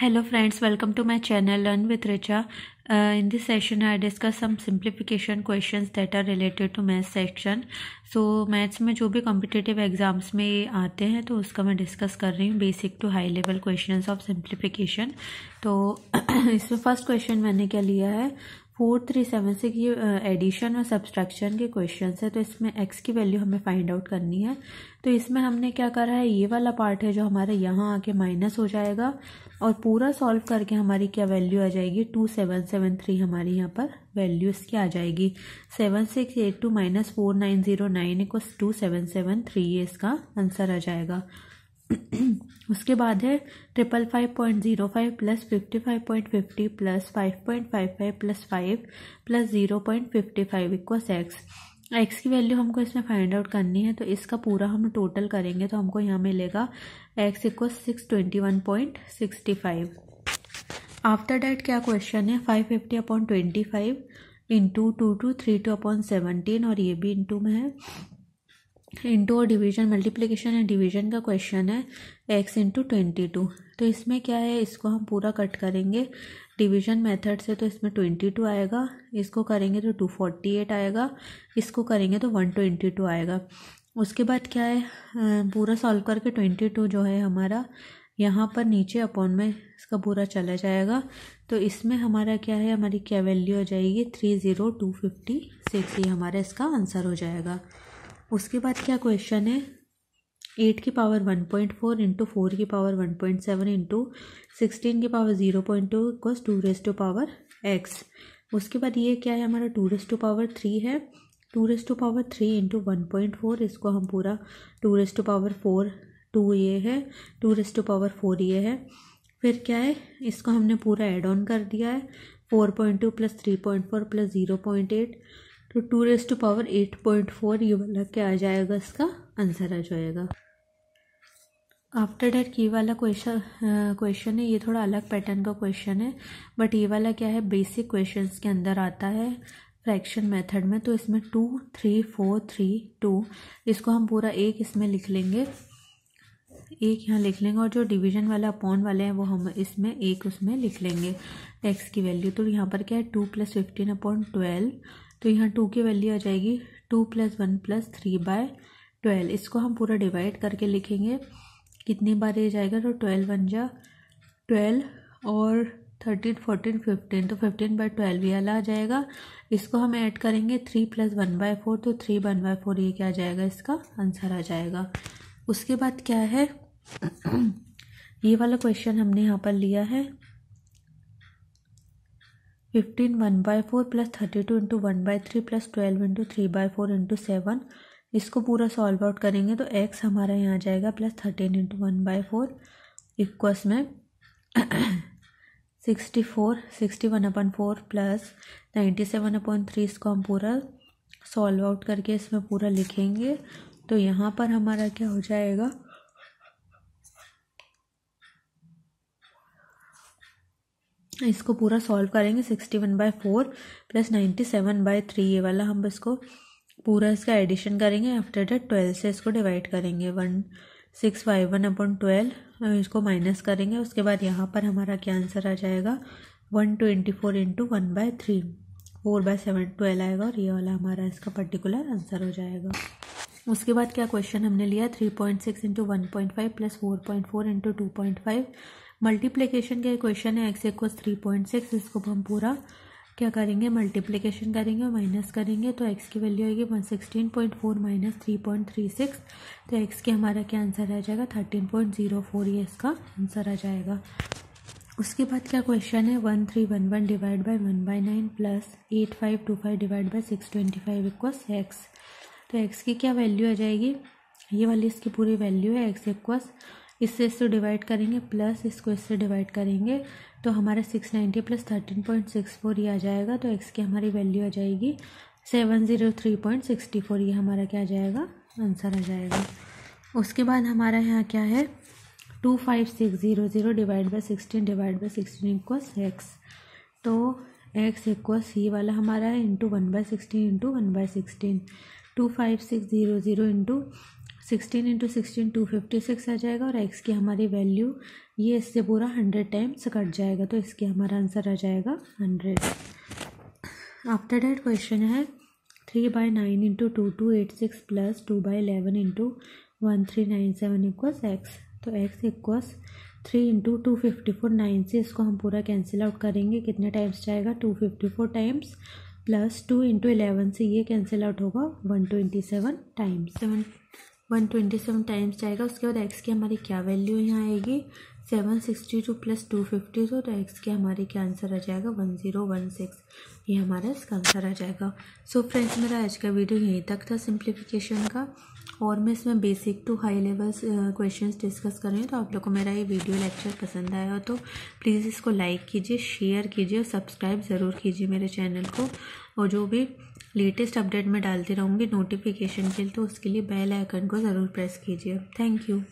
hello friends welcome to my channel learn with Richa in this session I discuss some simplification questions that are related to math section so maths में जो भी competitive exams में आते हैं तो उसका मैं डिस्कस कर रही हूँ basic to high level questions of simplification तो इसमें फर्स्ट क्वेश्चन मैंने क्या लिया है फोर थ्री सेवन से ये एडिशन और सब्सट्रैक्शन के क्वेश्चन है तो इसमें एक्स की वैल्यू हमें फाइंड आउट करनी है तो इसमें हमने क्या करा है ये वाला पार्ट है जो हमारा यहाँ आके माइनस हो जाएगा और पूरा सॉल्व करके हमारी क्या वैल्यू आ जाएगी टू सेवन सेवन थ्री हमारी यहाँ पर वैल्यू इसकी आ जाएगी seven six eight two minus four nine zero nine equal to seven seven three ये इसका आंसर आ जाएगा उसके बाद है triple five point zero five plus fifty five point fifty plus five point five five plus five plus zero point fifty five equals x x की value हमको इसमें फाइंड आउट करनी है तो इसका पूरा हम टोटल करेंगे तो हमको यहाँ मिलेगा x equals six twenty one point sixty five after that क्या क्वेश्चन है five fifty upon twenty five into two two three two upon seventeen और ये भी इंटू में है इंटू और डिवीजन मल्टीप्लिकेशन एंड डिवीजन का क्वेश्चन है एक्स इंटू ट्वेंटी टू तो इसमें क्या है इसको हम पूरा कट करेंगे डिवीजन मेथड से तो इसमें ट्वेंटी टू आएगा इसको करेंगे तो टू फोर्टी एट आएगा इसको करेंगे तो वन ट्वेंटी टू आएगा उसके बाद क्या है पूरा सॉल्व करके ट्वेंटी टू जो है हमारा यहाँ पर नीचे अपॉन में इसका पूरा चला जाएगा तो इसमें हमारा क्या है हमारी क्या वैल्यू हो जाएगी three zero two fifty six ही हमारा इसका आंसर हो जाएगा उसके बाद क्या क्वेश्चन है एट की power one point four into four की power one point seven into sixteen की power zero point two equals two raise to power x उसके बाद ये क्या है हमारा two raise to power three है two raise to power three into one point four इसको हम पूरा two raise to power four two ये है two raise to power four ये है फिर क्या है इसको हमने पूरा एड ऑन कर दिया है four point two plus three point four plus zero point eight तो two raise to power eight point four ये वाला क्या आ जाएगा इसका आंसर आ जाएगा आफ्टर डेट की वाला क्वेश्चन क्वेश्चन है ये थोड़ा अलग पैटर्न का क्वेश्चन है बट ये वाला क्या है बेसिक क्वेश्चन के अंदर आता है फ्रैक्शन मेथड में तो इसमें two three four three two इसको हम पूरा एक इसमें लिख लेंगे एक यहाँ लिख लेंगे और जो डिवीजन वाला अपॉन वाले हैं वो हम इसमें एक उसमें लिख लेंगे एक्स की वैल्यू तो यहाँ पर क्या है two plus fifteen upon twelve तो यहाँ टू की वैल्यू आ जाएगी two plus one plus three by twelve इसको हम पूरा डिवाइड करके लिखेंगे कितनी बार ये जाएगा तो ट्वेल्व वन जा ट्वेल्व और थर्टीन फोर्टीन फिफ्टीन तो फिफ्टीन बाई ट्वेल्व ये वाला आ जाएगा इसको हम ऐड करेंगे three plus one by four तो थ्री वन बाय फोर ये क्या आ जाएगा इसका आंसर आ जाएगा उसके बाद क्या है ये वाला क्वेश्चन हमने यहाँ पर लिया है fifteen one by four plus thirty two into one by three plus twelve into three by four into seven इसको पूरा सॉल्व आउट करेंगे तो एक्स हमारा यहाँ आ जाएगा plus thirteen into one by four equals में sixty four sixty one upon four plus ninety seven upon three इसको हम पूरा सॉल्व आउट करके इसमें पूरा लिखेंगे तो यहाँ पर हमारा क्या हो जाएगा इसको पूरा सॉल्व करेंगे sixty one by four plus ninety seven by three ये वाला हम इसको पूरा इसका एडिशन करेंगे आफ्टर डेट ट्वेल्व से इसको डिवाइड करेंगे one six five one upon twelve इसको माइनस करेंगे उसके बाद यहाँ पर हमारा क्या आंसर आ जाएगा one twenty four into one by three four by seven twelve आएगा और ये वाला हमारा इसका पर्टिकुलर आंसर हो जाएगा उसके बाद क्या क्वेश्चन हमने लिया three point six into one point five plus four point four into two point five multiplication का क्वेश्चन है एक्स इक्व थ्री पॉइंट सिक्स इसको हम पूरा क्या करेंगे मल्टीप्लीकेशन करेंगे और माइनस करेंगे तो एक्स की वैल्यू आएगी one sixteen point four minus three point three six तो एक्स के हमारा क्या आंसर आ जाएगा थर्टीन पॉइंट ज़ीरो फोर ये इसका आंसर आ जाएगा उसके बाद क्या क्वेश्चन है one three one one divide by one by nine plus eight five two five divide by six twenty five equals x तो एक्स की क्या वैल्यू आ जाएगी ये वाली इसकी पूरी वैल्यू है एक्स इक्वस इससे इससे डिवाइड करेंगे प्लस इसको इससे डिवाइड करेंगे तो हमारा six ninety plus thirteen point six four ये आ जाएगा तो एक्स की हमारी वैल्यू आ जाएगी seven zero three point sixty four ये हमारा क्या आ जाएगा आंसर आ जाएगा उसके बाद हमारा यहाँ क्या है two five six zero zero divide by sixteen divide by sixteen equals x तो एक्स इक्व सी वाला हमारा है into one by sixteen into one by sixteen two five six zero zero into sixteen into sixteen two fifty six आ जाएगा और x की हमारी value ये इससे पूरा हंड्रेड टाइम्स कट जाएगा तो इसके हमारा आंसर आ जाएगा हंड्रेड आफ्टर डेट क्वेश्चन है three by nine into two two eight six plus two by eleven into one three nine seven equals x तो x equals three into two fifty four nine से इसको हम पूरा cancel out करेंगे कितने times जाएगा two fifty four times plus two into eleven से ये कैंसिल आउट होगा one twenty seven times seven one twenty seven times जाएगा उसके बाद एक्स की हमारी क्या वैल्यू यहाँ आएगी seven sixty two plus two fifty two तो एक्स के हमारे क्या आंसर आ जाएगा वन ज़ीरो वन सिक्स ये हमारा इसका आंसर आ जाएगा सो so फ्रेंड्स मेरा आज का वीडियो यहीं तक था सिंप्लीफिकेशन का और मैं इसमें basic to high levels questions discuss कर रही हूँ तो आप लोग को मेरा ये वीडियो लेक्चर पसंद आया हो तो प्लीज़ इसको लाइक कीजिए शेयर कीजिए और सब्सक्राइब ज़रूर कीजिए मेरे चैनल को और जो भी लेटेस्ट अपडेट में डालती रहूँगी नोटिफिकेशन के लिए तो उसके लिए बेल आइकन को ज़रूर प्रेस कीजिए थैंक यू